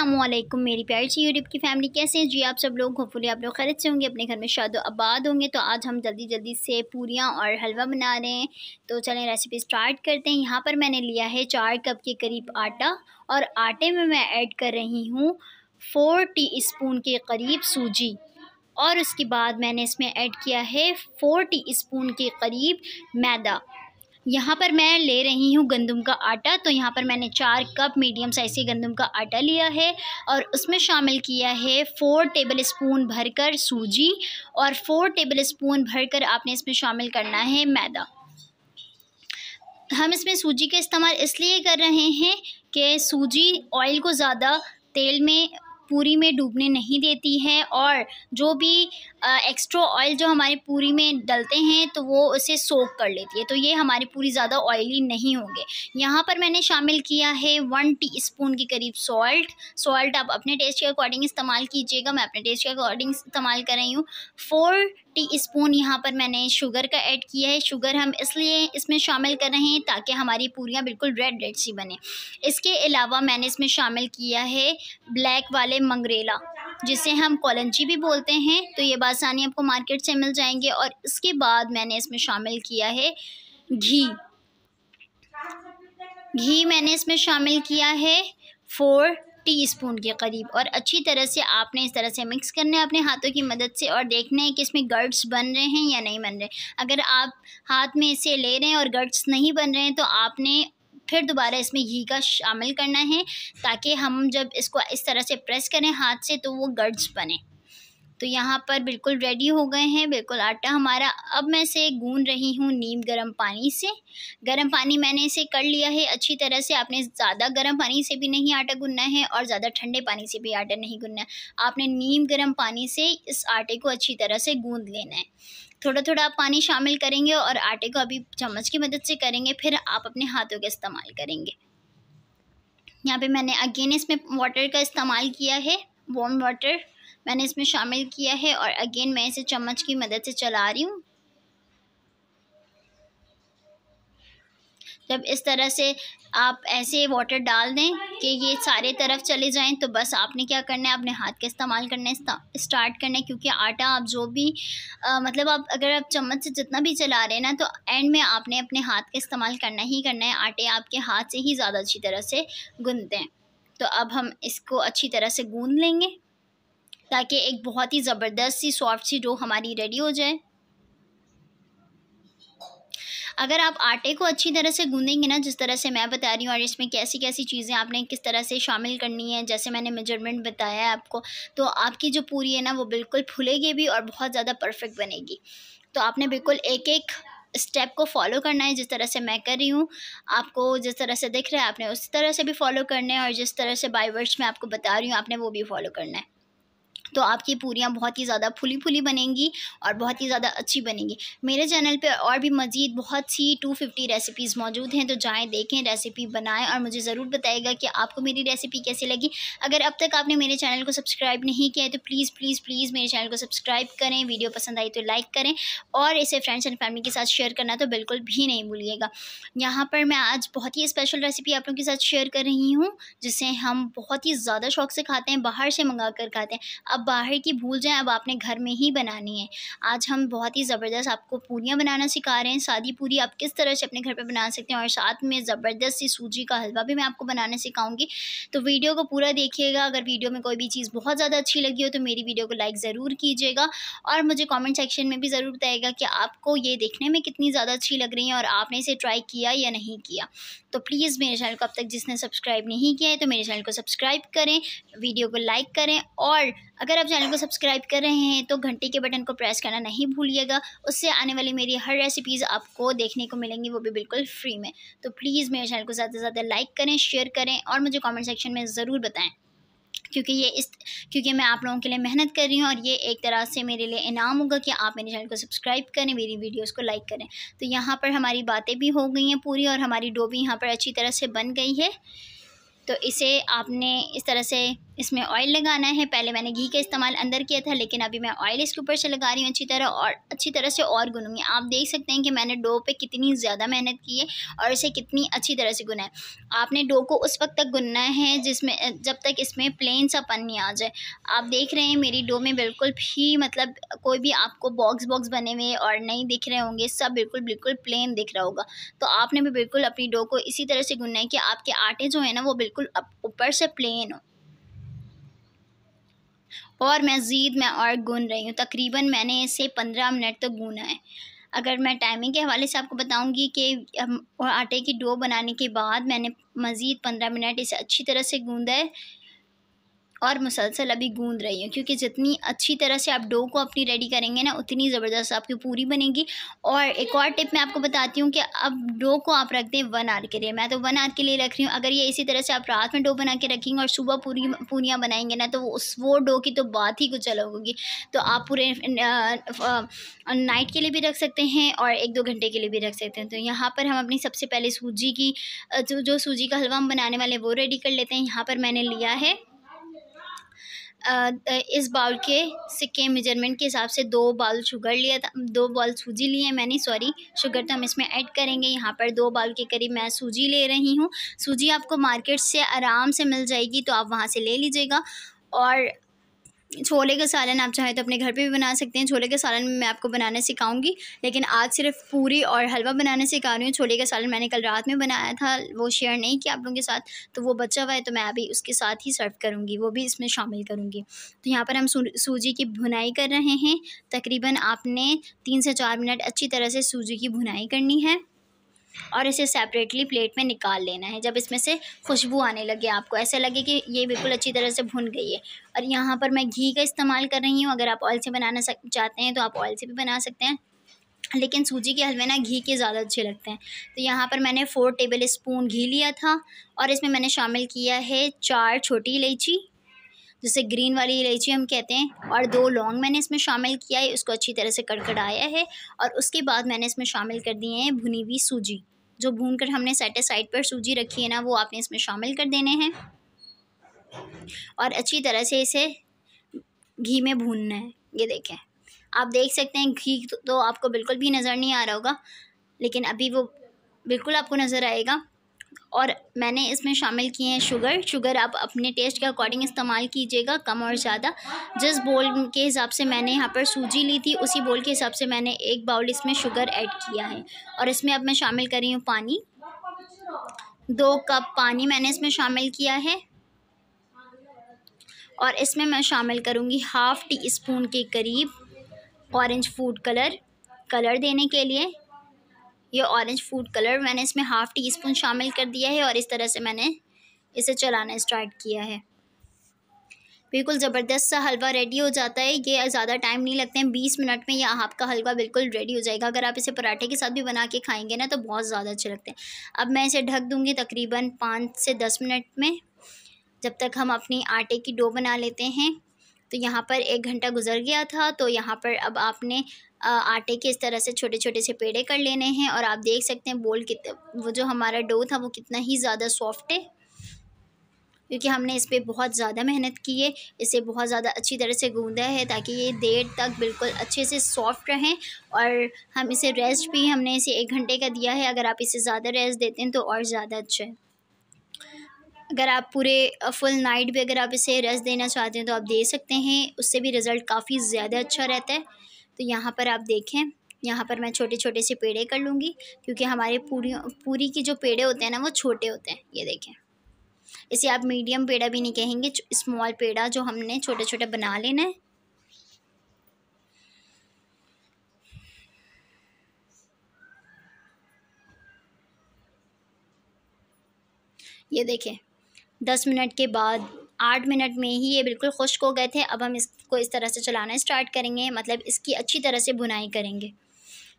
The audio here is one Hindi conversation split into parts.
अल्लाम मेरी प्यारी सी यूट्यूब की फैमिली कैसे हैं जी आप सब लोग होपफुली आप लोग खरीद से होंगे अपने घर में शादो आबाद होंगे तो आज हम जल्दी जल्दी से पूरियाँ और हलवा बना रहे हैं तो चलें रेसिपी स्टार्ट करते हैं यहाँ पर मैंने लिया है चार कप के करीब आटा और आटे में मैं ऐड कर रही हूँ फोर टी स्पून के करीब सूजी और उसके बाद मैंने इसमें ऐड किया है फोर टी स्पून के करीब मैदा यहाँ पर मैं ले रही हूँ गंदम का आटा तो यहाँ पर मैंने चार कप मीडियम साइज़ के गंदम का आटा लिया है और उसमें शामिल किया है फ़ोर टेबल स्पून भर कर सूजी और फ़ोर टेबल स्पून भर कर आपने इसमें शामिल करना है मैदा हम इसमें सूजी का इस्तेमाल इसलिए कर रहे हैं कि सूजी ऑयल को ज़्यादा तेल में पूरी में डूबने नहीं देती है और जो भी एक्स्ट्रा ऑयल जो हमारे पूरी में डलते हैं तो वो उसे सोक कर लेती है तो ये हमारी पूरी ज़्यादा ऑयली नहीं होंगे यहाँ पर मैंने शामिल किया है वन टी स्पून के करीब सॉल्ट सॉल्ट आप अपने टेस्ट के अकॉर्डिंग इस्तेमाल कीजिएगा मैं अपने टेस्ट के अकॉर्डिंग इस्तेमाल कर रही हूँ फोर टी स्पून यहाँ पर मैंने शुगर का ऐड किया है शुगर हम इसलिए इसमें शामिल कर रहे हैं ताकि हमारी पूरियाँ बिल्कुल रेड रेड सी बने इसके अलावा मैंने इसमें शामिल किया है ब्लैक वाले मंगरेला जिसे हम कॉलंजी भी बोलते हैं तो ये बासानी आपको मार्केट से मिल जाएंगे और इसके बाद मैंने इसमें शामिल किया है घी घी मैंने इसमें शामिल किया है फोर टीस्पून के करीब और अच्छी तरह से आपने इस तरह से मिक्स करना है अपने हाथों की मदद से और देखना है कि इसमें गर्ड्स बन रहे हैं या नहीं बन रहे अगर आप हाथ में इसे ले रहे हैं और गर्ड्स नहीं बन रहे हैं तो आपने फिर दोबारा इसमें घी का शामिल करना है ताकि हम जब इसको इस तरह से प्रेस करें हाथ से तो वो गर्ड्स बने तो यहाँ पर बिल्कुल रेडी हो गए हैं बिल्कुल आटा हमारा अब मैं इसे गून रही हूँ नीम गर्म पानी से गर्म पानी मैंने इसे कर लिया है अच्छी तरह से आपने ज़्यादा गर्म पानी से भी नहीं आटा गूनना है और ज़्यादा ठंडे पानी से भी आटा नहीं गुनना है आपने नीम गर्म पानी से इस आटे को अच्छी तरह से गूँध लेना है थोड़ा थोड़ा आप पानी शामिल करेंगे और आटे को अभी चम्मच की मदद से करेंगे फिर आप अपने हाथों का इस्तेमाल करेंगे यहाँ पे मैंने अगेन इसमें वाटर का इस्तेमाल किया है वॉम वाटर मैंने इसमें शामिल किया है और अगेन मैं इसे चम्मच की मदद से चला रही हूँ जब इस तरह से आप ऐसे वाटर डाल दें कि ये सारे तरफ चले जाएं तो बस आपने क्या करना है अपने हाथ का इस्तेमाल करना है स्टार्ट करना है क्योंकि आटा आप जो भी आ, मतलब आप अगर आप चम्मच से जितना भी चला रहे हैं ना तो एंड में आपने अपने हाथ का इस्तेमाल करना ही करना है आटे आपके हाथ से ही ज़्यादा अच्छी तरह से गूंद हैं तो अब हम इसको अच्छी तरह से गूँध लेंगे ताकि एक बहुत ही ज़बरदस्त सी सॉफ्ट सी डो हमारी रेडी हो जाए अगर आप आटे को अच्छी तरह से गूंदेंगे ना जिस तरह से मैं बता रही हूँ और इसमें कैसी कैसी चीज़ें आपने किस तरह से शामिल करनी है जैसे मैंने मेजरमेंट बताया है आपको तो आपकी जो पूरी है ना वो बिल्कुल फूलेगी भी और बहुत ज़्यादा परफेक्ट बनेगी तो आपने बिल्कुल एक एक स्टेप को फॉलो करना है जिस तरह से मैं कर रही हूँ आपको जिस तरह से दिख रहा है आपने उस तरह से भी फॉलो करना है और जिस तरह से बाई वर्ड्स में आपको बता रही हूँ आपने वो भी फॉलो करना है तो आपकी पूरियाँ बहुत ही ज़्यादा फुली फुली बनेंगी और बहुत ही ज़्यादा अच्छी बनेंगी मेरे चैनल पे और भी मज़ीद बहुत सी 250 रेसिपीज़ मौजूद हैं तो जाएं देखें रेसिपी बनाएं और मुझे ज़रूर बताएगा कि आपको मेरी रेसिपी कैसे लगी अगर अब तक आपने मेरे चैनल को सब्सक्राइब नहीं किया है तो प्लीज़ प्लीज़ प्लीज़ मेरे चैनल को सब्सक्राइब करें वीडियो पसंद आई तो लाइक करें और इसे फ्रेंड्स एंड फैमिली के साथ शेयर करना तो बिल्कुल भी नहीं भूलिएगा यहाँ पर मैं आज बहुत ही स्पेशल रेसिपी आप लोगों के साथ शेयर कर रही हूँ जिसे हम बहुत ही ज़्यादा शौक से खाते हैं बाहर से मंगा कर खाते हैं अब अब बाहर की भूल जाएं अब आपने घर में ही बनानी है आज हम बहुत ही ज़बरदस्त आपको पूरियाँ बनाना सिखा रहे हैं सादी पूरी आप किस तरह से अपने घर पर बना सकते हैं और साथ में ज़बरदस्त सी सूजी का हलवा भी मैं आपको बनाना सिखाऊंगी तो वीडियो को पूरा देखिएगा अगर वीडियो में कोई भी चीज़ बहुत ज़्यादा अच्छी लगी हो तो मेरी वीडियो को लाइक ज़रूर कीजिएगा और मुझे कॉमेंट सेक्शन में भी ज़रूर बताएगा कि आपको ये देखने में कितनी ज़्यादा अच्छी लग रही है और आपने इसे ट्राई किया या नहीं किया तो प्लीज़ मेरे चैनल को अब तक जिसने सब्सक्राइब नहीं किया है तो मेरे चैनल को सब्सक्राइब करें वीडियो को लाइक करें और अगर आप चैनल को सब्सक्राइब कर रहे हैं तो घंटी के बटन को प्रेस करना नहीं भूलिएगा उससे आने वाली मेरी हर रेसिपीज़ आपको देखने को मिलेंगी वो भी बिल्कुल फ्री में तो प्लीज़ मेरे चैनल को ज़्यादा से ज़्यादा लाइक करें शेयर करें और मुझे कॉमेंट सेक्शन में ज़रूर बताएँ क्योंकि ये इस क्योंकि मैं आप लोगों के लिए मेहनत कर रही हूँ और ये एक तरह से मेरे लिए इनाम होगा कि आप मेरे चैनल को सब्सक्राइब करें मेरी वीडियोस को लाइक करें तो यहाँ पर हमारी बातें भी हो गई हैं पूरी और हमारी डो भी यहाँ पर अच्छी तरह से बन गई है तो इसे आपने इस तरह से इसमें ऑयल लगाना है पहले मैंने घी का इस्तेमाल अंदर किया था लेकिन अभी मैं ऑयल इसके ऊपर से लगा रही हूँ अच्छी तरह और अच्छी तरह से और गुनूंगी आप देख सकते हैं कि मैंने डो पे कितनी ज़्यादा मेहनत की है और इसे कितनी अच्छी तरह से गुना है आपने डो को उस वक्त तक गुनना है जिसमें जब तक इसमें प्लेन सा पन नहीं आ जाए आप देख रहे हैं मेरी डो में बिल्कुल भी मतलब कोई भी आपको बॉक्स बॉक्स बने हुए और नहीं दिख रहे होंगे सब बिल्कुल बिल्कुल प्लेन दिख रहा होगा तो आपने भी बिल्कुल अपनी डो को इसी तरह से गुनना है कि आपके आटे जो है ना वो बिल्कुल ऊपर से प्लेन हो और मज़ीद मैं और गून रही हूँ तकरीबन मैंने इसे पंद्रह मिनट तक तो गूना है अगर मैं टाइमिंग के हवाले से आपको बताऊंगी कि आटे की डो बनाने के बाद मैंने मज़ीद पंद्रह मिनट इसे अच्छी तरह से गूंदा है और मुसलसल अभी गूंद रही हूँ क्योंकि जितनी अच्छी तरह से आप डो को अपनी रेडी करेंगे ना उतनी ज़बरदस्त आपकी पूरी बनेगी और एक और टिप मैं आपको बताती हूँ कि अब डो को आप रख दें वन आर के लिए मैं तो वन आर के लिए रख रही हूँ अगर ये इसी तरह से आप रात में डो बना के रखेंगे और सुबह पूरी पूरियाँ बनाएंगे ना तो उस वो डो की तो बात ही कुछ अलग होगी तो आप पूरे नाइट के लिए भी रख सकते हैं और एक दो घंटे के लिए भी रख सकते हैं तो यहाँ पर हम अपनी सबसे पहले सूजी की जो जो सूजी का हलवा हम बनाने वाले वो रेडी कर लेते हैं यहाँ पर मैंने लिया है इस बाउल के सिक्के मेजरमेंट के हिसाब से दो बाउल शुगर लिया था दो बाउल सूजी लिए मैंने सॉरी शुगर तो हम इसमें ऐड करेंगे यहाँ पर दो बाउल के करीब मैं सूजी ले रही हूँ सूजी आपको मार्केट से आराम से मिल जाएगी तो आप वहाँ से ले लीजिएगा और छोले का सालन आप चाहे तो अपने घर पे भी बना सकते हैं छोले के सालन में मैं आपको बनाना सिखाऊंगी लेकिन आज सिर्फ पूरी और हलवा बनाना सिखा रही हूँ छोले का सालन मैंने कल रात में बनाया था वो शेयर नहीं किया आप लोगों के साथ तो वो बचा हुआ है तो मैं अभी उसके साथ ही सर्व करूँगी वो भी इसमें शामिल करूँगी तो यहाँ पर हम सूजी की भुनाई कर रहे हैं तकरीबन आपने तीन से चार मिनट अच्छी तरह से सूजी की भुनाई करनी है और इसे सेपरेटली प्लेट में निकाल लेना है जब इसमें से खुशबू आने लगे आपको ऐसा लगे कि ये बिल्कुल अच्छी तरह से भुन गई है और यहाँ पर मैं घी का इस्तेमाल कर रही हूँ अगर आप ऑयल से बनाना चाहते हैं तो आप ऑयल से भी बना सकते हैं लेकिन सूजी के हलवे ना घी के ज़्यादा अच्छे लगते हैं तो यहाँ पर मैंने फ़ोर टेबल स्पून घी लिया था और इसमें मैंने शामिल किया है चार छोटी इलायची जिसे ग्रीन वाली इलायची हम कहते हैं और दो लौंग मैंने इसमें शामिल किया है उसको अच्छी तरह से कड़कड़ाया है और उसके बाद मैंने इसमें शामिल कर दिए हैं भुनी हुई सूजी जो भून कर हमने सेटे साइड पर सूजी रखी है ना वो आपने इसमें शामिल कर देने हैं और अच्छी तरह से इसे घी में भूनना है ये देखें आप देख सकते हैं घी तो, तो आपको बिल्कुल भी नज़र नहीं आ रहा होगा लेकिन अभी वो बिल्कुल आपको नज़र आएगा और मैंने इसमें शामिल किए हैं शुगर शुगर आप अपने टेस्ट के अकॉर्डिंग इस्तेमाल कीजिएगा कम और ज़्यादा जिस बोल के हिसाब से मैंने यहाँ पर सूजी ली थी उसी बोल के हिसाब से मैंने एक बाउल इसमें शुगर ऐड किया है और इसमें अब मैं शामिल कर रही हूँ पानी दो कप पानी मैंने इसमें शामिल किया है और इसमें मैं शामिल करूँगी हाफ़ टी स्पून के करीब औरेंज फूड कलर कलर देने के लिए ये ऑरेंज फूड कलर मैंने इसमें हाफ़ टी स्पून शामिल कर दिया है और इस तरह से मैंने इसे चलाना स्टार्ट किया है बिल्कुल ज़बरदस्त सा हलवा रेडी हो जाता है ये ज़्यादा टाइम नहीं लगते हैं बीस मिनट में यह आपका हलवा बिल्कुल रेडी हो जाएगा अगर आप इसे पराठे के साथ भी बना के खाएंगे ना तो बहुत ज़्यादा अच्छे लगते हैं अब मैं इसे ढक दूँगी तकरीबन पाँच से दस मिनट में जब तक हम अपनी आटे की डो बना लेते हैं तो यहाँ पर एक घंटा गुजर गया था तो यहाँ पर अब आपने आटे के इस तरह से छोटे छोटे से पेड़े कर लेने हैं और आप देख सकते हैं बोल कित वो जो हमारा डो था वो कितना ही ज़्यादा सॉफ्ट है क्योंकि हमने इस पर बहुत ज़्यादा मेहनत की है इसे बहुत ज़्यादा अच्छी तरह से गूंदा है ताकि ये देर तक बिल्कुल अच्छे से सॉफ्ट रहें और हम इसे रेस्ट भी हमने इसे एक घंटे का दिया है अगर आप इसे ज़्यादा रेस्ट देते हैं तो और ज़्यादा अच्छा है अगर आप पूरे फुल नाइट भी अगर आप इसे रेस्ट देना चाहते हैं तो आप दे सकते हैं उससे भी रिज़ल्ट काफ़ी ज़्यादा अच्छा रहता है तो यहाँ पर आप देखें यहाँ पर मैं छोटे छोटे से पेड़े कर लूँगी क्योंकि हमारे पूरी पूरी के जो पेड़े होते हैं ना वो छोटे होते हैं ये देखें इसे आप मीडियम पेड़ा भी नहीं कहेंगे स्मॉल पेड़ा जो हमने छोटे छोटे बना लेना है ये देखें दस मिनट के बाद आठ मिनट में ही ये बिल्कुल खुश्क हो गए थे अब हम इसको इस तरह से चलाना स्टार्ट करेंगे मतलब इसकी अच्छी तरह से बुनाई करेंगे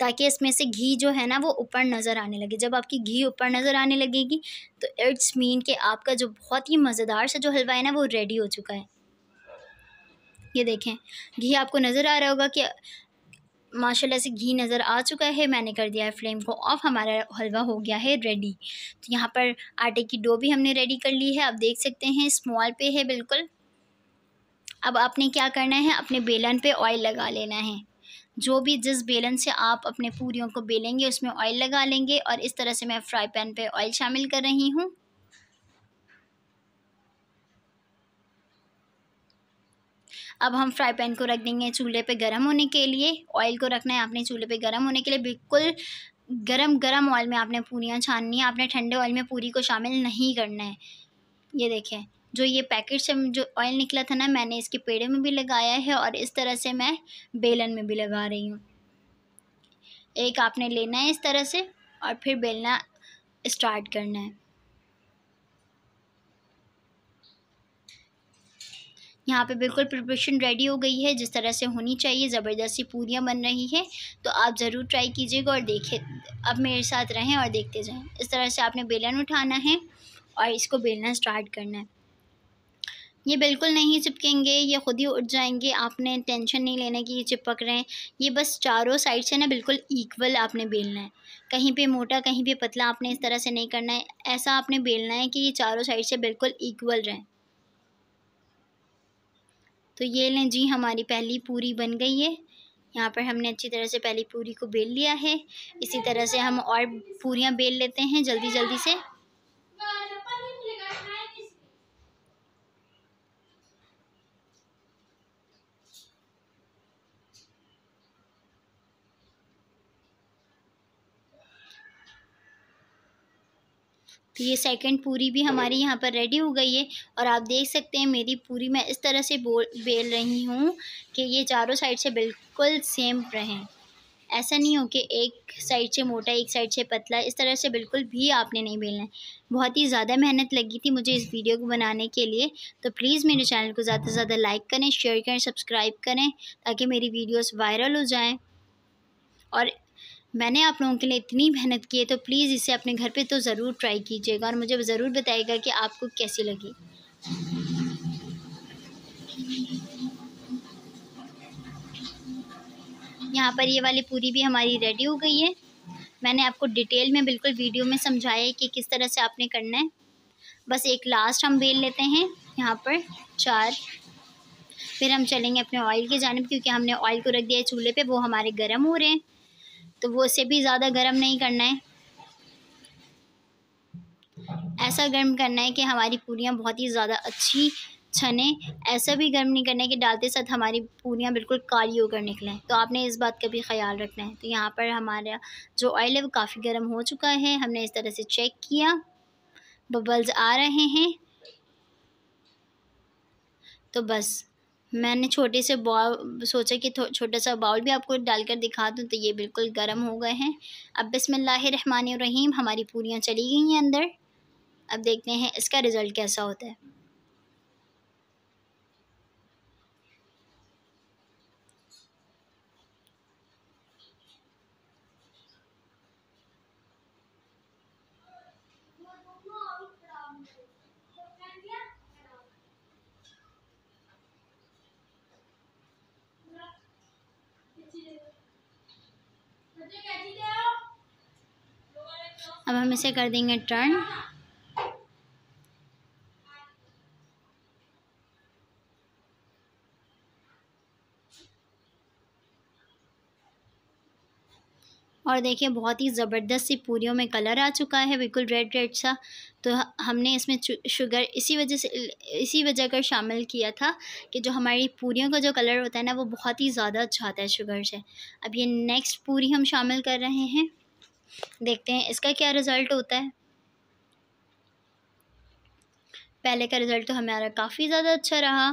ताकि इसमें से घी जो है ना वो ऊपर नज़र आने लगे जब आपकी घी ऊपर नज़र आने लगेगी तो इट्स मीन कि आपका जो बहुत ही मज़ेदार सा जो हलवा है ना वो रेडी हो चुका है ये देखें घी आपको नज़र आ रहा होगा कि माशाल्लाह से घी नज़र आ चुका है मैंने कर दिया है फ्लेम को ऑफ हमारा हलवा हो गया है रेडी तो यहाँ पर आटे की डो भी हमने रेडी कर ली है आप देख सकते हैं स्मॉल पे है बिल्कुल अब आपने क्या करना है अपने बेलन पे ऑयल लगा लेना है जो भी जिस बेलन से आप अपने पूरियों को बेलेंगे उसमें ऑयल लगा लेंगे और इस तरह से मैं फ्राई पैन पर ऑयल शामिल कर रही हूँ अब हम फ्राई पैन को रख देंगे चूल्हे पे गर्म होने के लिए ऑयल को रखना है आपने चूल्हे पे गर्म होने के लिए बिल्कुल गरम गरम ऑयल में आपने पूरियाँ छाननी है आपने ठंडे ऑयल में पूरी को शामिल नहीं करना है ये देखें जो ये पैकेट से जो ऑयल निकला था ना मैंने इसके पेड़े में भी लगाया है और इस तरह से मैं बेलन में भी लगा रही हूँ एक आपने लेना है इस तरह से और फिर बेलना स्टार्ट करना है यहाँ पे बिल्कुल प्रिपरेशन रेडी हो गई है जिस तरह से होनी चाहिए ज़बरदस्ती पूरियाँ बन रही हैं तो आप ज़रूर ट्राई कीजिएगा और देखें अब मेरे साथ रहें और देखते जाएँ इस तरह से आपने बेलन उठाना है और इसको बेलना स्टार्ट करना है ये बिल्कुल नहीं चिपकेंगे ये ख़ुद ही उठ जाएंगे आपने टेंशन नहीं लेना कि ये चिपक रहे हैं ये बस चारों साइड से ना बिल्कुल इक्वल आपने बेलना है कहीं पे मोटा कहीं पे पतला आपने इस तरह से नहीं करना है ऐसा आपने बेलना है कि ये चारों साइड से बिल्कुल इक्वल रहें तो ये लें जी हमारी पहली पूरी बन गई है यहाँ पर हमने अच्छी तरह से पहली पूरी को बेल लिया है इसी तरह से हम और पूरियाँ बेल लेते हैं जल्दी जल्दी से तो ये सेकंड पूरी भी हमारी यहाँ पर रेडी हो गई है और आप देख सकते हैं मेरी पूरी मैं इस तरह से बोल बेल रही हूँ कि ये चारों साइड से बिल्कुल सेम रहें ऐसा नहीं हो कि एक साइड से मोटा एक साइड से पतला इस तरह से बिल्कुल भी आपने नहीं बेलना है बहुत ही ज़्यादा मेहनत लगी थी मुझे इस वीडियो को बनाने के लिए तो प्लीज़ मेरे चैनल को ज़्यादा से ज़्यादा लाइक करें शेयर करें सब्सक्राइब करें ताकि मेरी वीडियोस वायरल हो जाएं और मैंने आप लोगों के लिए इतनी मेहनत की है तो प्लीज़ इसे अपने घर पे तो ज़रूर ट्राई कीजिएगा और मुझे ज़रूर बताइएगा कि आपको कैसी लगी यहाँ पर ये वाली पूरी भी हमारी रेडी हो गई है मैंने आपको डिटेल में बिल्कुल वीडियो में समझाया है कि किस तरह से आपने करना है बस एक लास्ट हम बेल लेते हैं यहाँ पर चार फिर हम चलेंगे अपने ऑयल की जानब क्योंकि हमने ऑयल को रख दिया है चूल्हे पे वो हमारे गर्म हो रहे हैं तो वो उसे भी ज़्यादा गर्म नहीं करना है ऐसा गर्म करना है कि हमारी पूरियाँ बहुत ही ज़्यादा अच्छी छने ऐसा भी गर्म नहीं करना है कि डालते साथ हमारी पूरियाँ बिल्कुल काली होकर निकलें तो आपने इस बात का भी ख्याल रखना है तो यहाँ पर हमारा जो ऑयल है वो काफ़ी गर्म हो चुका है हमने इस तरह से चेक किया बबल्स आ रहे हैं तो बस मैंने छोटे से बॉल सोचा कि छोटा सा बाउल भी आपको डालकर दिखा दूँ तो ये बिल्कुल गर्म हो गए हैं अब बसमिल्लर रहीम हमारी पूरियाँ चली गई हैं अंदर अब देखते हैं इसका रिज़ल्ट कैसा होता है अब हम इसे कर देंगे टर्न और देखिए बहुत ही ज़बरदस्त सी पूरीों में कलर आ चुका है बिल्कुल रेड रेड सा तो हमने इसमें शुगर इसी वजह से इसी वजह कर शामिल किया था कि जो हमारी पूरीों का जो कलर होता है ना वो बहुत ही ज़्यादा अच्छा आता है शुगर से अब ये नेक्स्ट पूरी हम शामिल कर रहे हैं देखते हैं इसका क्या रिज़ल्ट होता है पहले का रिज़ल्ट तो हमारा काफ़ी ज़्यादा अच्छा रहा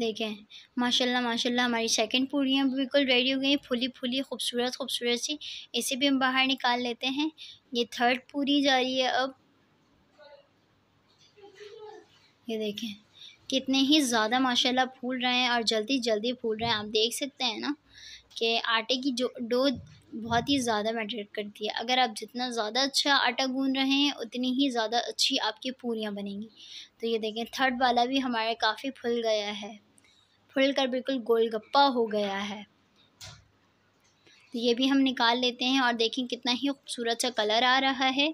देखें माशाल्लाह माशाल्लाह हमारी सेकंड पूड़ियाँ बिल्कुल रेडी हो गई फूली फूली खूबसूरत खूबसूरत सी इसे भी हम बाहर निकाल लेते हैं ये थर्ड पूरी जा रही है अब ये देखें कितने ही ज़्यादा माशाल्लाह फूल रहे हैं और जल्दी जल्दी फूल रहे हैं आप देख सकते हैं ना कि आटे की जो डो बहुत ही ज़्यादा मैटर करती है अगर आप जितना ज़्यादा अच्छा आटा गून रहे हैं उतनी ही ज़्यादा अच्छी आपकी पूरियाँ बनेंगी तो ये देखें थर्ड वाला भी हमारे काफ़ी फुल गया है फुल कर बिल्कुल गोलगप्पा हो गया है तो ये भी हम निकाल लेते हैं और देखें कितना ही खूबसूरत सा कलर आ रहा है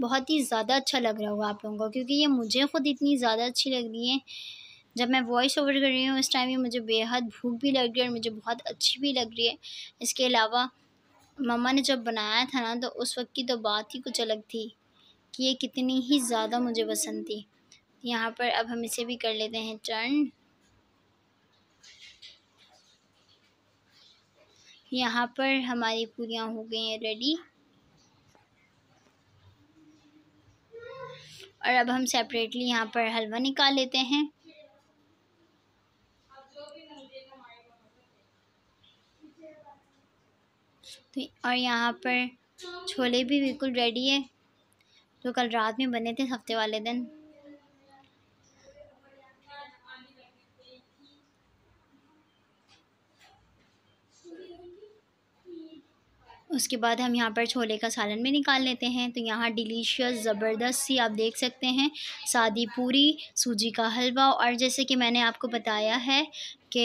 बहुत ही ज़्यादा अच्छा लग रहा होगा आप लोगों को क्योंकि ये मुझे ख़ुद इतनी ज़्यादा अच्छी लग रही है जब मैं वॉइस ओवर कर रही हूँ इस टाइम ये मुझे बेहद भूख भी लग रही है और मुझे बहुत अच्छी भी लग रही है इसके अलावा मम्मा ने जब बनाया था ना तो उस वक्त की तो बात ही कुछ अलग थी कि ये कितनी ही ज़्यादा मुझे पसंद थी यहाँ पर अब हम इसे भी कर लेते हैं टर्न यहाँ पर हमारी पूरियाँ हो गई हैं रेडी और अब हम सेपरेटली यहाँ पर हलवा निकाल लेते हैं तो और यहाँ पर छोले भी बिल्कुल रेडी है जो कल रात में बने थे हफ्ते वाले दिन उसके बाद हम यहाँ पर छोले का सालन भी निकाल लेते हैं तो यहाँ डिलीशियस ज़बरदस्त सी आप देख सकते हैं सादी पूरी सूजी का हलवा और जैसे कि मैंने आपको बताया है कि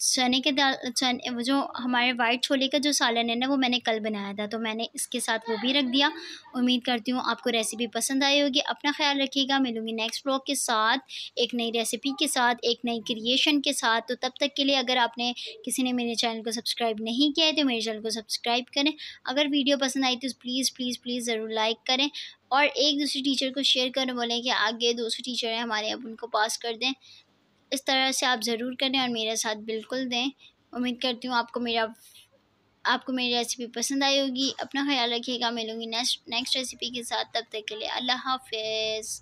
चने के दाल चने जो हमारे वाइट छोले का जो सालन है ना वो मैंने कल बनाया था तो मैंने इसके साथ वो भी रख दिया उम्मीद करती हूँ आपको रेसिपी पसंद आई होगी अपना ख्याल रखिएगा मिलूंगी नेक्स्ट ब्लॉग के साथ एक नई रेसिपी के साथ एक नई क्रिएशन के साथ तो तब तक के लिए अगर आपने किसी ने मेरे चैनल को सब्सक्राइब नहीं किया है तो मेरे चैनल को सब्सक्राइब करें अगर वीडियो पसंद आई तो प्लीज़ प्लीज़ प्लीज़ ज़रूर लाइक करें और एक दूसरे टीचर को शेयर करें बोलें कि आगे दूसरे टीचर हैं हमारे अब उनको पास कर दें इस तरह से आप ज़रूर करें और मेरा साथ बिल्कुल दें उम्मीद करती हूँ आपको मेरा आपको मेरी रेसिपी पसंद आई होगी अपना ख्याल रखिएगा मिलूँगी नेक्स्ट नेक्स्ट रेसिपी के साथ तब तक के लिए अल्लाह हाफिज़